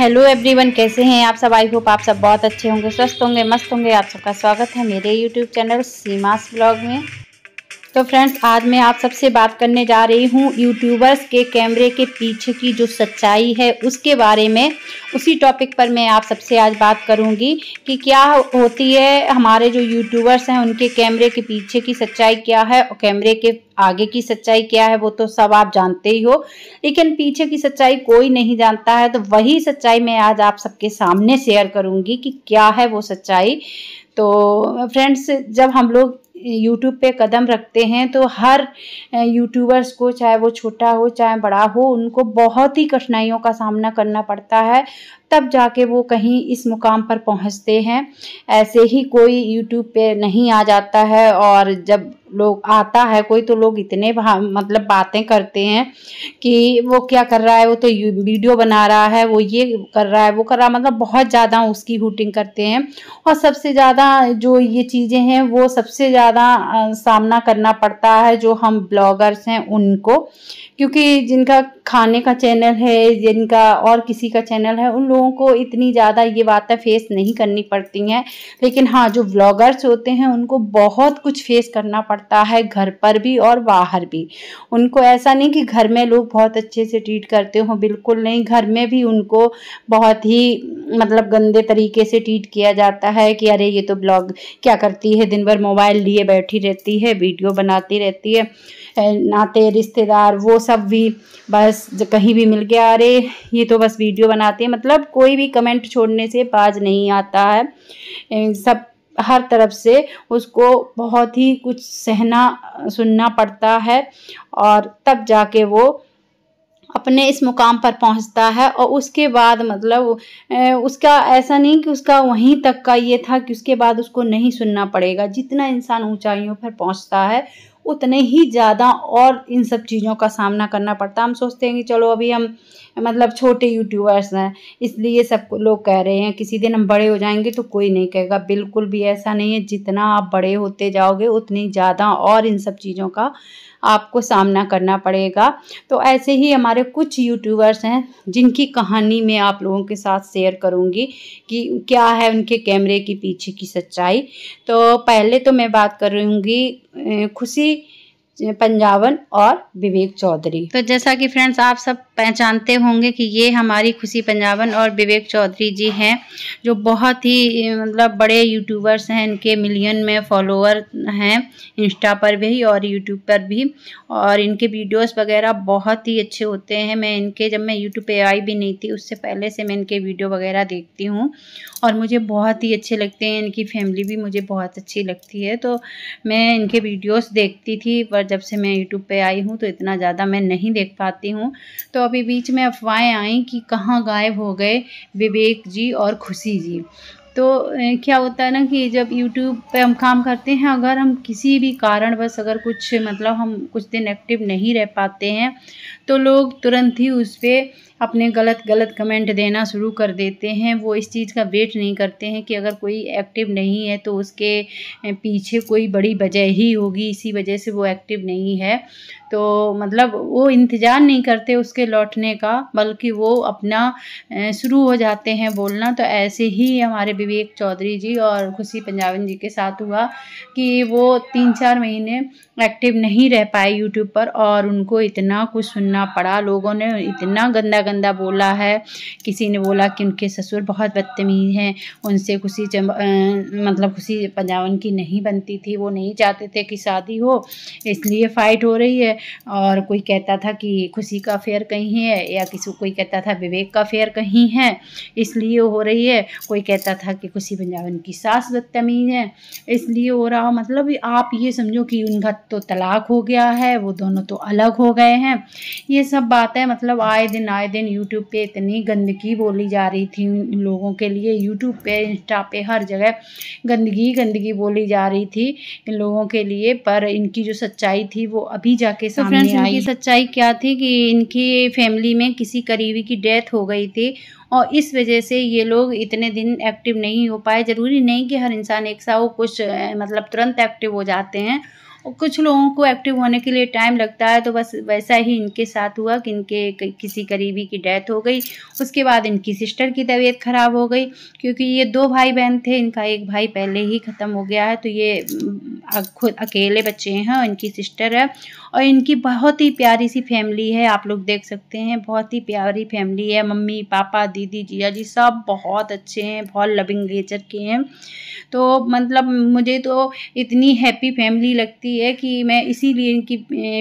hello everyone कैसे हैं आप सब आई होप आप सब बहुत अच्छे होंगे स्वस्थ होंगे मस्त होंगे आप सबका स्वागत है मेरे यूट्यूब चैनल सीमास ब्लॉग में तो फ्रेंड्स आज मैं आप सबसे बात करने जा रही हूँ यूट्यूबर्स के कैमरे के पीछे की जो सच्चाई है उसके बारे में उसी टॉपिक पर मैं आप सबसे आज बात करूँगी कि क्या होती है हमारे जो यूट्यूबर्स हैं उनके कैमरे के पीछे की सच्चाई क्या है और कैमरे के आगे की सच्चाई क्या है वो तो सब आप जानते ही हो लेकिन पीछे की सच्चाई कोई नहीं जानता है तो वही सच्चाई मैं आज आप सबके सामने शेयर करूँगी कि क्या है वो सच्चाई तो फ्रेंड्स जब हम लोग यूट्यूब पे कदम रखते हैं तो हर यूट्यूबर्स को चाहे वो छोटा हो चाहे बड़ा हो उनको बहुत ही कठिनाइयों का सामना करना पड़ता है तब जाके वो कहीं इस मुकाम पर पहुंचते हैं ऐसे ही कोई यूट्यूब पे नहीं आ जाता है और जब लोग आता है कोई तो लोग इतने मतलब बातें करते हैं कि वो क्या कर रहा है वो तो वीडियो बना रहा है वो ये कर रहा है वो कर रहा है मतलब बहुत ज़्यादा उसकी हुटिंग करते हैं और सबसे ज़्यादा जो ये चीज़ें हैं वो सबसे ज़्यादा सामना करना पड़ता है जो हम ब्लॉगर्स हैं उनको क्योंकि जिनका खाने का चैनल है जिनका और किसी का चैनल है उन लोगों को इतनी ज़्यादा ये बातें फेस नहीं करनी पड़ती हैं लेकिन हाँ जो ब्लॉगर्स होते हैं उनको बहुत कुछ फेस करना पड़ता पड़ता है घर पर भी और बाहर भी उनको ऐसा नहीं कि घर में लोग बहुत अच्छे से ट्रीट करते हों बिल्कुल नहीं घर में भी उनको बहुत ही मतलब गंदे तरीके से ट्रीट किया जाता है कि अरे ये तो ब्लॉग क्या करती है दिन भर मोबाइल लिए बैठी रहती है वीडियो बनाती रहती है नाते रिश्तेदार वो सब भी बस कहीं भी मिल गया अरे ये तो बस वीडियो बनाते हैं मतलब कोई भी कमेंट छोड़ने से बाज नहीं आता है सब हर तरफ से उसको बहुत ही कुछ सहना सुनना पड़ता है और तब जाके वो अपने इस मुकाम पर पहुंचता है और उसके बाद मतलब उसका ऐसा नहीं कि उसका वहीं तक का ये था कि उसके बाद उसको नहीं सुनना पड़ेगा जितना इंसान ऊंचाइयों पर पहुंचता है उतने ही ज़्यादा और इन सब चीज़ों का सामना करना पड़ता हम सोचते हैं कि चलो अभी हम मतलब छोटे यूट्यूबर्स हैं इसलिए सब लोग कह रहे हैं किसी दिन हम बड़े हो जाएंगे तो कोई नहीं कहेगा बिल्कुल भी ऐसा नहीं है जितना आप बड़े होते जाओगे उतनी ज़्यादा और इन सब चीज़ों का आपको सामना करना पड़ेगा तो ऐसे ही हमारे कुछ यूट्यूबर्स हैं जिनकी कहानी मैं आप लोगों के साथ शेयर करूंगी कि क्या है उनके कैमरे के पीछे की सच्चाई तो पहले तो मैं बात करूंगी खुशी पंजावन और विवेक चौधरी तो जैसा कि फ्रेंड्स आप सब पहचानते होंगे कि ये हमारी खुशी पंजाबन और विवेक चौधरी जी हैं जो बहुत ही मतलब बड़े यूट्यूबर्स हैं इनके मिलियन में फॉलोअर हैं इंस्टा पर भी और यूट्यूब पर भी और इनके वीडियोस वगैरह बहुत ही अच्छे होते हैं मैं इनके जब मैं यूट्यूब पे आई भी नहीं थी उससे पहले से मैं इनके वीडियो वगैरह देखती हूँ और मुझे बहुत ही अच्छे लगते हैं इनकी फैमिली भी मुझे बहुत अच्छी लगती है तो मैं इनके वीडियोज़ देखती थी पर जब से मैं यूट्यूब पर आई हूँ तो इतना ज़्यादा मैं नहीं देख पाती हूँ तो अभी बीच में अफवाहें आई कि कहाँ गायब हो गए विवेक जी और खुशी जी तो क्या होता है ना कि जब यूट्यूब पे हम काम करते हैं अगर हम किसी भी कारणवश अगर कुछ मतलब हम कुछ दिन एक्टिव नहीं रह पाते हैं तो लोग तुरंत ही उस पर अपने गलत गलत कमेंट देना शुरू कर देते हैं वो इस चीज़ का वेट नहीं करते हैं कि अगर कोई एक्टिव नहीं है तो उसके पीछे कोई बड़ी वजह ही होगी इसी वजह से वो एक्टिव नहीं है तो मतलब वो इंतज़ार नहीं करते उसके लौटने का बल्कि वो अपना शुरू हो जाते हैं बोलना तो ऐसे ही हमारे विवेक चौधरी जी और खुशी पंजाबन जी के साथ हुआ कि वो तीन चार महीने एक्टिव नहीं रह पाए यूट्यूब पर और उनको इतना कुछ सुनना सुनना पड़ा लोगों ने इतना गंदा गंदा बोला है किसी ने बोला कि उनके ससुर बहुत बदतमीज़ हैं उनसे खुशी मतलब खुशी पंजावन की नहीं बनती थी वो नहीं चाहते थे कि शादी हो इसलिए फ़ाइट हो रही है और कोई कहता था कि खुशी का फेयर कहीं है या किसी कोई कहता था विवेक का फेयर कहीं है इसलिए हो रही है कोई कहता था कि खुशी पंजावन की सास बदतमीज़ है इसलिए हो रहा मतलब आप ये समझो कि उनका तो तलाक हो गया है वो दोनों तो अलग हो गए हैं ये सब बातें मतलब आए दिन आए दिन यूट्यूब पे इतनी गंदगी बोली जा रही थी उन लोगों के लिए यूट्यूब पे इंस्टा पे हर जगह गंदगी गंदगी बोली जा रही थी इन लोगों के लिए पर इनकी जो सच्चाई थी वो अभी जाके तो सामने तो इनकी सच्चाई क्या थी कि इनकी फैमिली में किसी करीबी की डेथ हो गई थी और इस वजह से ये लोग इतने दिन एक्टिव नहीं हो पाए ज़रूरी नहीं कि हर इंसान एक सा हो कुछ मतलब तुरंत एक्टिव हो जाते हैं कुछ लोगों को एक्टिव होने के लिए टाइम लगता है तो बस वैसा ही इनके साथ हुआ कि इनके किसी करीबी की डेथ हो गई उसके बाद इनकी सिस्टर की तबीयत ख़राब हो गई क्योंकि ये दो भाई बहन थे इनका एक भाई पहले ही ख़त्म हो गया है तो ये खुद अकेले बच्चे हैं और इनकी सिस्टर है और इनकी बहुत ही प्यारी सी फैमिली है आप लोग देख सकते हैं बहुत ही प्यारी फैमिली है मम्मी पापा दीदी जिया जी सब बहुत अच्छे हैं बहुत लविंग नेचर के हैं तो मतलब मुझे तो इतनी हैप्पी फैमिली लगती है कि मैं इसीलिए इनकी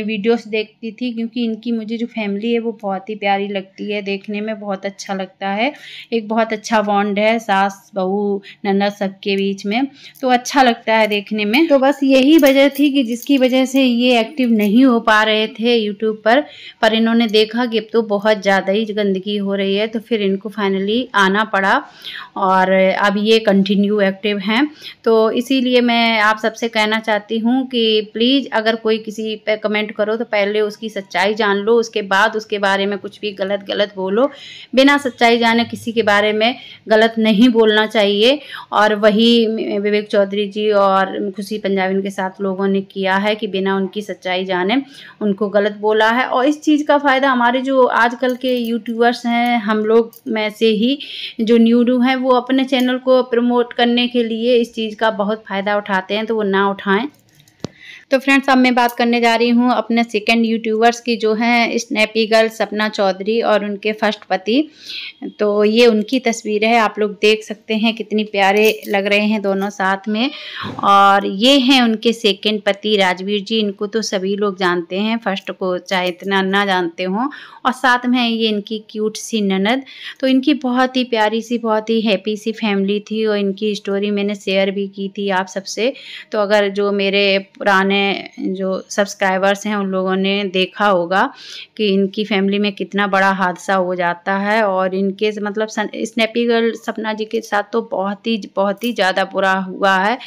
वीडियोस देखती थी क्योंकि इनकी मुझे जो फैमिली है वो बहुत ही प्यारी लगती है देखने में बहुत अच्छा लगता है एक बहुत अच्छा बॉन्ड है सास बहू नन्ना सबके बीच में तो अच्छा लगता है देखने में तो बस यही वजह थी कि जिसकी वजह से ये एक्टिव नहीं नहीं हो पा रहे थे यूट्यूब पर पर इन्होंने देखा कि अब तो बहुत ज़्यादा ही गंदगी हो रही है तो फिर इनको फाइनली आना पड़ा और अब ये कंटिन्यू एक्टिव हैं तो इसीलिए मैं आप सबसे कहना चाहती हूँ कि प्लीज़ अगर कोई किसी पर कमेंट करो तो पहले उसकी सच्चाई जान लो उसके बाद उसके बारे में कुछ भी गलत गलत बोलो बिना सच्चाई जाने किसी के बारे में गलत नहीं बोलना चाहिए और वही विवेक चौधरी जी और खुशी पंजाबी के साथ लोगों ने किया है कि बिना उनकी सच्चाई जाने ने उनको गलत बोला है और इस चीज़ का फ़ायदा हमारे जो आजकल के यूट्यूबर्स हैं हम लोग में से ही जो न्यूडू हैं वो अपने चैनल को प्रमोट करने के लिए इस चीज़ का बहुत फ़ायदा उठाते हैं तो वो ना उठाएँ तो फ्रेंड्स अब मैं बात करने जा रही हूँ अपने सेकेंड यूट्यूबर्स की जो हैं स्नैपी गर्ल सपना चौधरी और उनके फर्स्ट पति तो ये उनकी तस्वीर है आप लोग देख सकते हैं कितनी प्यारे लग रहे हैं दोनों साथ में और ये हैं उनके सेकेंड पति राजवीर जी इनको तो सभी लोग जानते हैं फर्स्ट को चाहे इतना ना जानते हों और साथ में ये इनकी क्यूट सी ननद तो इनकी बहुत ही प्यारी सी बहुत ही हैप्पी सी फैमिली थी और इनकी स्टोरी मैंने शेयर भी की थी आप सबसे तो अगर जो मेरे पुराने हैं जो सब्सक्राइबर्स हैं उन लोगों ने देखा होगा कि इनकी फैमिली में कितना बड़ा हादसा हो जाता है और इनके मतलब स्नैपी गर्ल सपना जी के साथ तो बहुत ही बहुत ही ज़्यादा बुरा हुआ है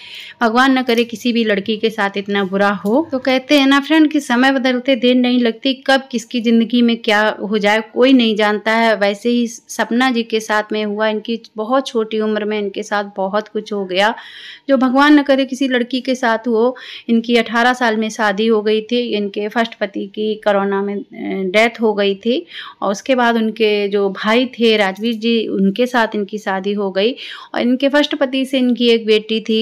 भगवान न करे किसी भी लड़की के साथ इतना बुरा हो तो कहते हैं ना फ्रेंड कि समय बदलते देर नहीं लगती कब किसकी ज़िंदगी में क्या हो जाए कोई नहीं जानता है वैसे ही सपना जी के साथ में हुआ इनकी बहुत छोटी उम्र में इनके साथ बहुत कुछ हो गया जो भगवान न करे किसी लड़की के साथ हो इनकी अठारह 18 साल में शादी हो गई थी इनके फर्स्ट पति की कोरोना में डेथ हो गई थी और उसके बाद उनके जो भाई थे राजवीर जी उनके साथ इनकी शादी हो गई और इनके फर्स्ट पति से इनकी एक बेटी थी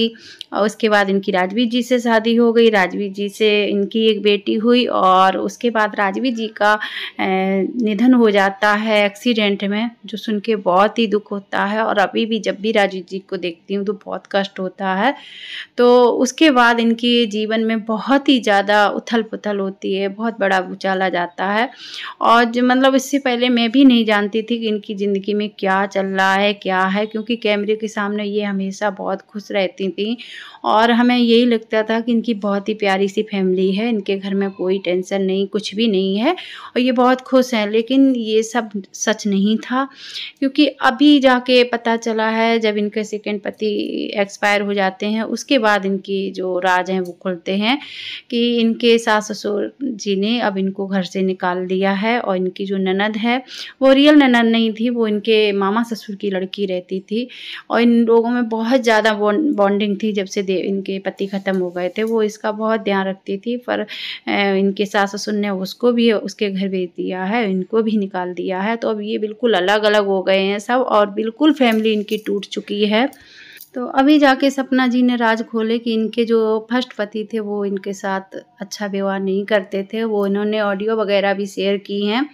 और उसके बाद इनकी राजवीर जी से शादी हो गई राजवीर जी से इनकी एक बेटी हुई और उसके बाद राजवीर जी का निधन हो जाता है एक्सीडेंट में जो सुन के बहुत ही दुख होता है और अभी भी जब भी राजवीर जी को देखती हूँ तो बहुत कष्ट होता है तो उसके बाद इनके जीवन में बहुत ही ज़्यादा उथल पुथल होती है बहुत बड़ा उचाला जाता है और जो मतलब इससे पहले मैं भी नहीं जानती थी कि इनकी ज़िंदगी में क्या चल रहा है क्या है क्योंकि कैमरे के सामने ये हमेशा बहुत खुश रहती थी और हमें यही लगता था कि इनकी बहुत ही प्यारी सी फैमिली है इनके घर में कोई टेंशन नहीं कुछ भी नहीं है और ये बहुत खुश हैं लेकिन ये सब सच नहीं था क्योंकि अभी जाके पता चला है जब इनके सेकेंड पति एक्सपायर हो जाते हैं उसके बाद इनकी जो राज हैं वो खुलते हैं कि इनके सास ससुर जी ने अब इनको घर से निकाल दिया है और इनकी जो ननद है वो रियल ननद नहीं थी वो इनके मामा ससुर की लड़की रहती थी और इन लोगों में बहुत ज़्यादा बॉन्डिंग थी जब से देव इनके पति ख़त्म हो गए थे वो इसका बहुत ध्यान रखती थी पर इनके सास ससुर ने उसको भी उसके घर भेज दिया है इनको भी निकाल दिया है तो अब ये बिल्कुल अलग अलग हो गए हैं सब और बिल्कुल फैमिली इनकी टूट चुकी है तो अभी जाके सपना जी ने राज खोले कि इनके जो फर्स्ट पति थे वो इनके साथ अच्छा व्यवहार नहीं करते थे वो इन्होंने ऑडियो वगैरह भी शेयर की हैं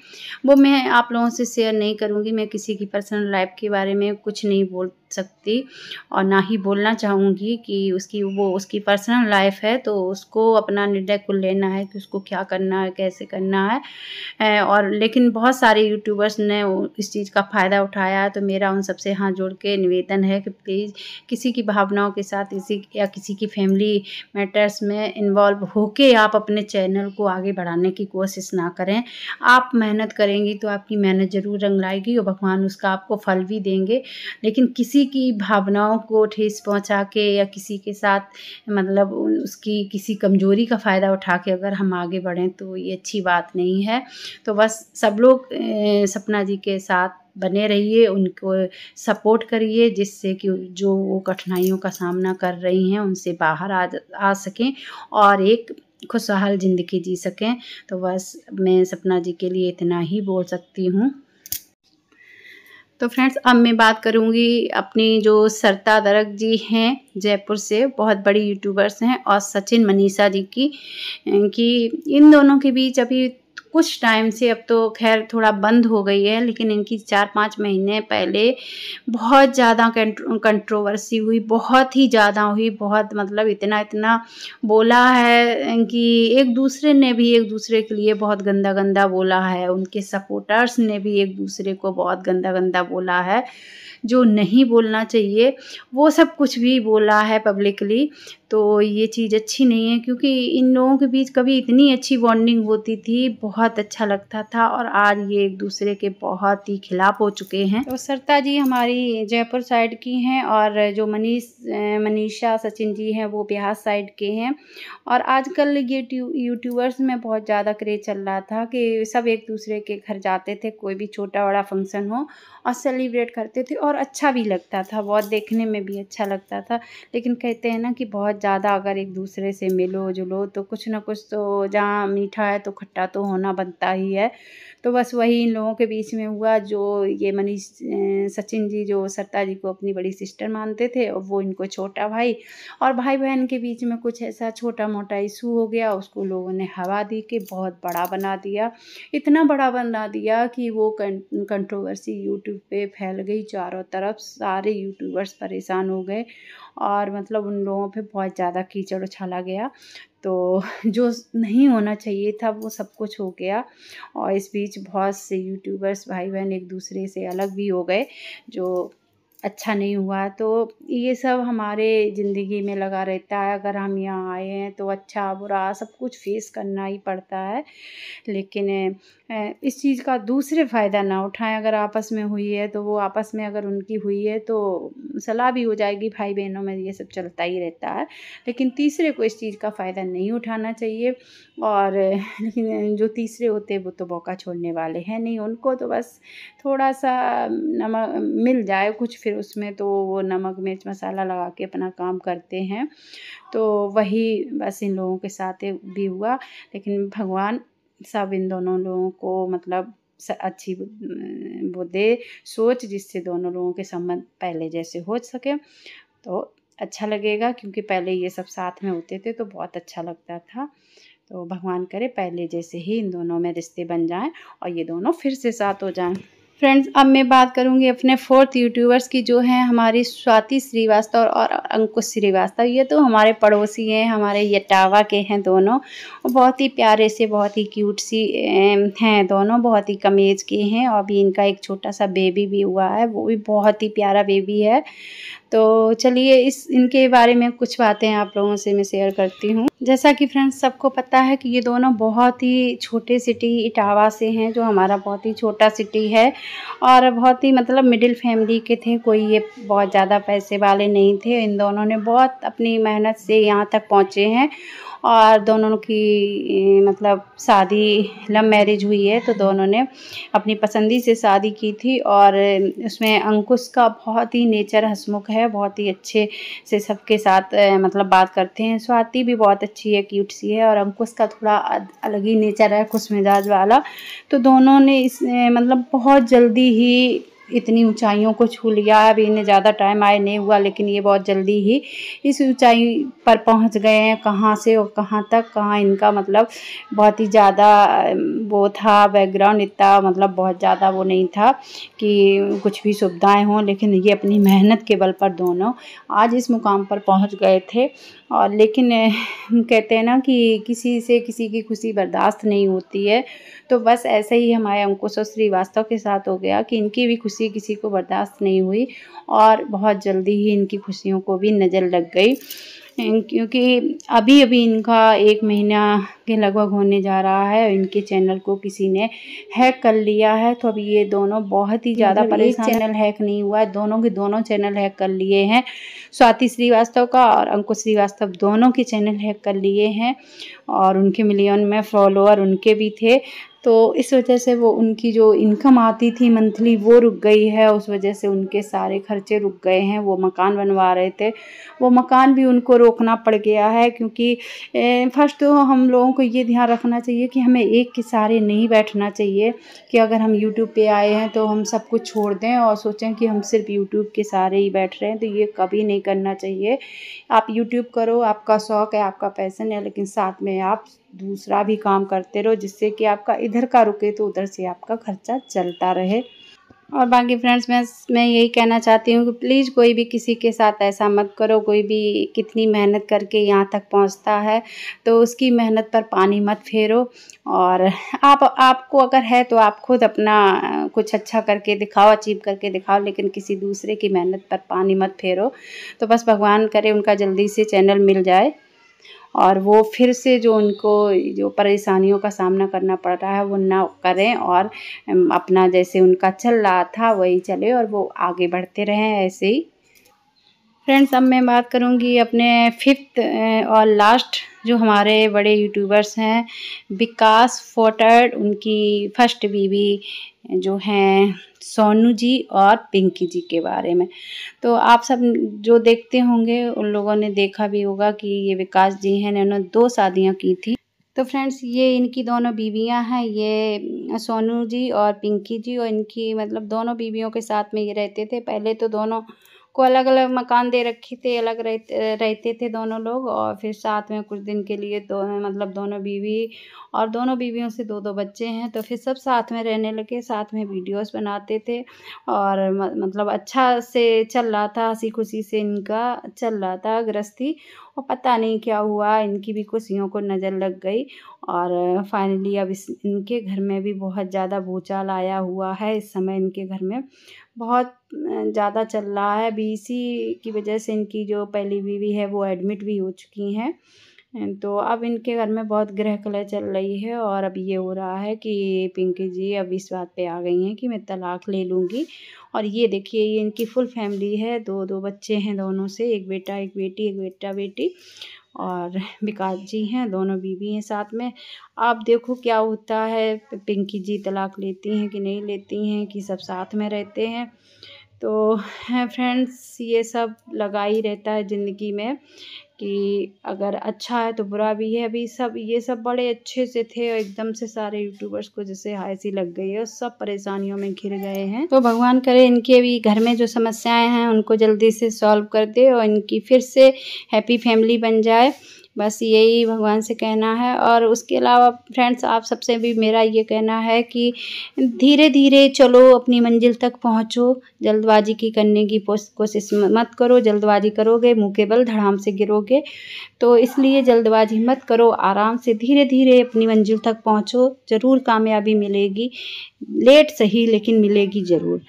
वो मैं आप लोगों से शेयर नहीं करूँगी मैं किसी की पर्सनल लाइफ के बारे में कुछ नहीं बोल सकती और ना ही बोलना चाहूँगी कि उसकी वो उसकी पर्सनल लाइफ है तो उसको अपना निर्णय खुद लेना है कि उसको क्या करना है कैसे करना है और लेकिन बहुत सारे यूट्यूबर्स ने इस चीज़ का फ़ायदा उठाया है तो मेरा उन सबसे हाथ जोड़ के निवेदन है कि प्लीज़ किसी की भावनाओं के साथ किसी या किसी की फैमिली मैटर्स में इन्वॉल्व होके आप अपने चैनल को आगे बढ़ाने की कोशिश ना करें आप मेहनत करेंगी तो आपकी मेहनत ज़रूर रंग लाएगी और भगवान उसका आपको फल भी देंगे लेकिन किसी किसी की भावनाओं को ठेस पहुंचा के या किसी के साथ मतलब उसकी किसी कमज़ोरी का फ़ायदा उठा के अगर हम आगे बढ़ें तो ये अच्छी बात नहीं है तो बस सब लोग सपना जी के साथ बने रहिए उनको सपोर्ट करिए जिससे कि जो वो कठिनाइयों का सामना कर रही हैं उनसे बाहर आ आ सकें और एक खुशहाल ज़िंदगी जी सकें तो बस मैं सपना जी के लिए इतना ही बोल सकती हूँ तो फ्रेंड्स अब मैं बात करूंगी अपनी जो सरता दरक जी हैं जयपुर से बहुत बड़ी यूट्यूबर्स हैं और सचिन मनीषा जी की कि इन दोनों के बीच अभी कुछ टाइम से अब तो खैर थोड़ा बंद हो गई है लेकिन इनकी चार पाँच महीने पहले बहुत ज़्यादा कंट्रोवर्सी हुई बहुत ही ज़्यादा हुई बहुत मतलब इतना इतना बोला है कि एक दूसरे ने भी एक दूसरे के लिए बहुत गंदा गंदा बोला है उनके सपोर्टर्स ने भी एक दूसरे को बहुत गंदा गंदा बोला है जो नहीं बोलना चाहिए वो सब कुछ भी बोला है पब्लिकली तो ये चीज़ अच्छी नहीं है क्योंकि इन लोगों के बीच कभी इतनी अच्छी बॉन्डिंग होती थी बहुत अच्छा लगता था और आज ये एक दूसरे के बहुत ही खिलाफ हो चुके हैं तो सरता जी हमारी जयपुर साइड की हैं और जो मनीष मनीषा सचिन जी हैं वो बिहार साइड के हैं और आजकल ये यूट्यूबर्स में बहुत ज़्यादा क्रेज चल रहा था कि सब एक दूसरे के घर जाते थे कोई भी छोटा बड़ा फंक्शन हो और सेलिब्रेट करते थे और अच्छा भी लगता था बहुत देखने में भी अच्छा लगता था लेकिन कहते हैं ना कि बहुत ज़्यादा अगर एक दूसरे से मिलो जुलो तो कुछ ना कुछ तो जहाँ मीठा है तो खट्टा तो होना बनता ही है तो बस वही इन लोगों के बीच में हुआ जो ये मनीष सचिन जी जो सरता जी को अपनी बड़ी सिस्टर मानते थे और वो इनको छोटा भाई और भाई बहन के बीच में कुछ ऐसा छोटा मोटा इशू हो गया उसको लोगों ने हवा दी के बहुत बड़ा बना दिया इतना बड़ा बना दिया कि वो कंट्रोवर्सी यूट्यूब पर फैल गई चारों तरफ सारे यूट्यूबर्स परेशान हो गए और मतलब उन लोगों पे बहुत ज़्यादा कीचड़ उछाला गया तो जो नहीं होना चाहिए था वो सब कुछ हो गया और इस बीच बहुत से यूट्यूबर्स भाई बहन एक दूसरे से अलग भी हो गए जो अच्छा नहीं हुआ तो ये सब हमारे ज़िंदगी में लगा रहता है अगर हम यहाँ आए हैं तो अच्छा बुरा सब कुछ फेस करना ही पड़ता है लेकिन इस चीज़ का दूसरे फ़ायदा ना उठाएं अगर आपस में हुई है तो वो आपस में अगर उनकी हुई है तो सलाह भी हो जाएगी भाई बहनों में ये सब चलता ही रहता है लेकिन तीसरे को इस चीज़ का फ़ायदा नहीं उठाना चाहिए और लेकिन जो तीसरे होते हैं वो तो बौका छोड़ने वाले हैं नहीं उनको तो बस थोड़ा सा नमक मिल जाए कुछ फिर उसमें तो वो नमक मिर्च मसाला लगा के अपना काम करते हैं तो वही बस इन लोगों के साथ भी हुआ लेकिन भगवान सब इन दोनों लोगों को मतलब अच्छी वो दे सोच जिससे दोनों लोगों के संबंध पहले जैसे हो सके तो अच्छा लगेगा क्योंकि पहले ये सब साथ में होते थे तो बहुत अच्छा लगता था तो भगवान करे पहले जैसे ही इन दोनों में रिश्ते बन जाएं और ये दोनों फिर से साथ हो जाएं फ्रेंड्स अब मैं बात करूंगी अपने फोर्थ यूट्यूबर्स की जो हैं हमारी स्वाति श्रीवास्तव और, और अंकुश श्रीवास्तव ये तो हमारे पड़ोसी हैं हमारे यटावा के हैं दोनों बहुत ही प्यारे से बहुत ही क्यूट सी हैं दोनों बहुत ही कम एज के हैं और भी इनका एक छोटा सा बेबी भी हुआ है वो भी बहुत ही प्यारा बेबी है तो चलिए इस इनके बारे में कुछ बातें आप लोगों से मैं शेयर करती हूँ जैसा कि फ्रेंड्स सबको पता है कि ये दोनों बहुत ही छोटे सिटी इटावा से हैं जो हमारा बहुत ही छोटा सिटी है और बहुत ही मतलब मिडिल फैमिली के थे कोई ये बहुत ज़्यादा पैसे वाले नहीं थे इन दोनों ने बहुत अपनी मेहनत से यहाँ तक पहुँचे हैं और दोनों की मतलब शादी लव मैरिज हुई है तो दोनों ने अपनी पसंदी से शादी की थी और उसमें अंकुश का बहुत ही नेचर हंसमुख है बहुत ही अच्छे से सबके साथ मतलब बात करते हैं स्वाति भी बहुत अच्छी है क्यूट सी है और अंकुश का थोड़ा अलग ही नेचर है खुश मिजाज वाला तो दोनों ने इस मतलब बहुत जल्दी ही इतनी ऊंचाइयों को छू लिया है अभी इन्हें ज़्यादा टाइम आए नहीं हुआ लेकिन ये बहुत जल्दी ही इस ऊंचाई पर पहुंच गए हैं कहाँ से और कहाँ तक कहाँ इनका मतलब बहुत ही ज़्यादा वो था बैकग्राउंड इतना मतलब बहुत ज़्यादा वो नहीं था कि कुछ भी सुविधाएँ हों लेकिन ये अपनी मेहनत के बल पर दोनों आज इस मुकाम पर पहुँच गए थे और लेकिन हम कहते हैं ना कि किसी से किसी की खुशी बर्दाश्त नहीं होती है तो बस ऐसे ही हमारे अंकुश और श्रीवास्तव के साथ हो गया कि इनकी भी खुशी किसी को बर्दाश्त नहीं हुई और बहुत जल्दी ही इनकी खुशियों को भी नज़र लग गई क्योंकि अभी अभी इनका एक महीना के लगभग होने जा रहा है इनके चैनल को किसी ने हैक कर लिया है तो अब ये दोनों बहुत ही ज़्यादा मतलब परेशान चैनल हैक नहीं हुआ है दोनों के दोनों चैनल हैक कर लिए हैं स्वाति श्रीवास्तव का और अंकुश श्रीवास्तव दोनों के चैनल हैक कर लिए हैं और उनके मिलियन में फॉलोअर उनके भी थे तो इस वजह से वो उनकी जो इनकम आती थी मंथली वो रुक गई है उस वजह से उनके सारे खर्चे रुक गए हैं वो मकान बनवा रहे थे वो मकान भी उनको रोकना पड़ गया है क्योंकि फर्स्ट तो हम लोगों को ये ध्यान रखना चाहिए कि हमें एक के सहारे नहीं बैठना चाहिए कि अगर हम यूट्यूब पे आए हैं तो हम सब कुछ छोड़ दें और सोचें कि हम सिर्फ यूट्यूब के सहारे ही बैठ रहे हैं तो ये कभी नहीं करना चाहिए आप यूट्यूब करो आपका शौक़ है आपका पैसन है लेकिन साथ में आप दूसरा भी काम करते रहो जिससे कि आपका इधर का रुके तो उधर से आपका खर्चा चलता रहे और बाकी फ्रेंड्स मैं मैं यही कहना चाहती हूँ कि प्लीज़ कोई भी किसी के साथ ऐसा मत करो कोई भी कितनी मेहनत करके यहाँ तक पहुँचता है तो उसकी मेहनत पर पानी मत फेरो और आप आपको अगर है तो आप खुद अपना कुछ अच्छा करके दिखाओ अचीव करके दिखाओ लेकिन किसी दूसरे की मेहनत पर पानी मत फेरो तो बस भगवान करे उनका जल्दी से चैनल मिल जाए और वो फिर से जो उनको जो परेशानियों का सामना करना पड़ रहा है वो ना करें और अपना जैसे उनका चल रहा था वही चले और वो आगे बढ़ते रहें ऐसे ही फ्रेंड्स अब मैं बात करूंगी अपने फिफ्थ और लास्ट जो हमारे बड़े यूट्यूबर्स हैं विकास फोटर्ड उनकी फर्स्ट बीवी जो हैं सोनू जी और पिंकी जी के बारे में तो आप सब जो देखते होंगे उन लोगों ने देखा भी होगा कि ये विकास जी हैं इन्होंने दो शादियाँ की थी तो फ्रेंड्स ये इनकी दोनों बीवियां हैं ये सोनू जी और पिंकी जी और इनकी मतलब दोनों बीवियों के साथ में ये रहते थे पहले तो दोनों को अलग अलग मकान दे रखे थे अलग रहते रहते थे दोनों लोग और फिर साथ में कुछ दिन के लिए दो मतलब दोनों बीवी और दोनों बीवियों से दो दो बच्चे हैं तो फिर सब साथ में रहने लगे साथ में वीडियोस बनाते थे और मतलब अच्छा से चल रहा था हंसी खुशी से इनका चल रहा था गृहस्थी और पता नहीं क्या हुआ इनकी भी खुशियों को नज़र लग गई और फाइनली अब इस इनके घर में भी बहुत ज़्यादा भूचाल आया हुआ है इस समय इनके घर में बहुत ज़्यादा चल रहा है अभी इसी की वजह से इनकी जो पहली बीवी है वो एडमिट भी हो चुकी हैं तो अब इनके घर में बहुत ग्रह कलह चल रही है और अब ये हो रहा है कि पिंकी जी अब इस बात पे आ गई हैं कि मैं तलाक ले लूँगी और ये देखिए ये इनकी फुल फैमिली है दो दो बच्चे हैं दोनों से एक बेटा एक बेटी एक बेटा बेटी और विकास जी हैं दोनों बीवी हैं साथ में आप देखो क्या होता है पिंकी जी तलाक लेती हैं कि नहीं लेती हैं कि सब साथ में रहते हैं तो फ्रेंड्स ये सब लगा ही रहता है ज़िंदगी में कि अगर अच्छा है तो बुरा भी है अभी सब ये सब बड़े अच्छे से थे और एकदम से सारे यूट्यूबर्स को जैसे हाइसी लग गई है और सब परेशानियों में घिर गए हैं तो भगवान करे इनके भी घर में जो समस्याएं हैं उनको जल्दी से सॉल्व कर दे और इनकी फिर से हैप्पी फैमिली बन जाए बस यही भगवान से कहना है और उसके अलावा फ्रेंड्स आप सबसे भी मेरा ये कहना है कि धीरे धीरे चलो अपनी मंजिल तक पहुंचो जल्दबाजी की करने की कोशिश मत करो जल्दबाजी करोगे मुँह के बल धड़ाम से गिरोगे तो इसलिए जल्दबाजी मत करो आराम से धीरे धीरे अपनी मंजिल तक पहुंचो ज़रूर कामयाबी मिलेगी लेट सही लेकिन मिलेगी ज़रूर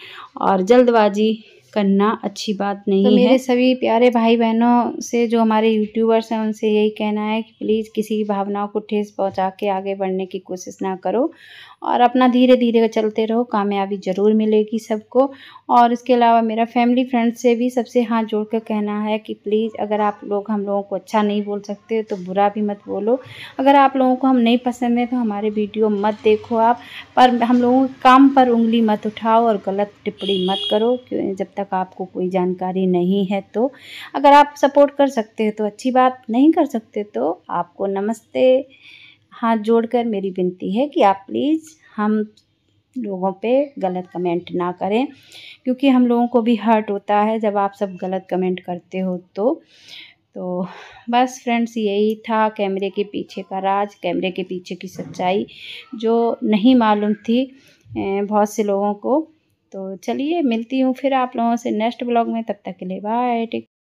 और जल्दबाजी करना अच्छी बात तो नहीं तो मेरे है मेरे सभी प्यारे भाई बहनों से जो हमारे यूट्यूबर्स हैं उनसे यही कहना है कि प्लीज़ किसी की भावनाओं को ठेस पहुंचा के आगे बढ़ने की कोशिश ना करो और अपना धीरे धीरे चलते रहो कामयाबी ज़रूर मिलेगी सबको और इसके अलावा मेरा फैमिली फ्रेंड से भी सबसे हाथ जोड़ कर कहना है कि प्लीज़ अगर आप लोग हम लोगों को अच्छा नहीं बोल सकते तो बुरा भी मत बोलो अगर आप लोगों को हम नहीं पसंद है तो हमारे वीडियो मत देखो आप पर हम लोगों के काम पर उंगली मत उठाओ और गलत टिप्पणी मत करो क्यों जब तक आपको कोई जानकारी नहीं है तो अगर आप सपोर्ट कर सकते हो तो अच्छी बात नहीं कर सकते तो आपको नमस्ते हाथ जोड़कर मेरी विनती है कि आप प्लीज़ हम लोगों पे गलत कमेंट ना करें क्योंकि हम लोगों को भी हर्ट होता है जब आप सब गलत कमेंट करते हो तो तो बस फ्रेंड्स यही था कैमरे के पीछे का राज कैमरे के पीछे की सच्चाई जो नहीं मालूम थी बहुत से लोगों को तो चलिए मिलती हूँ फिर आप लोगों से नेक्स्ट ब्लॉग में तब तक के लिए बाय टेक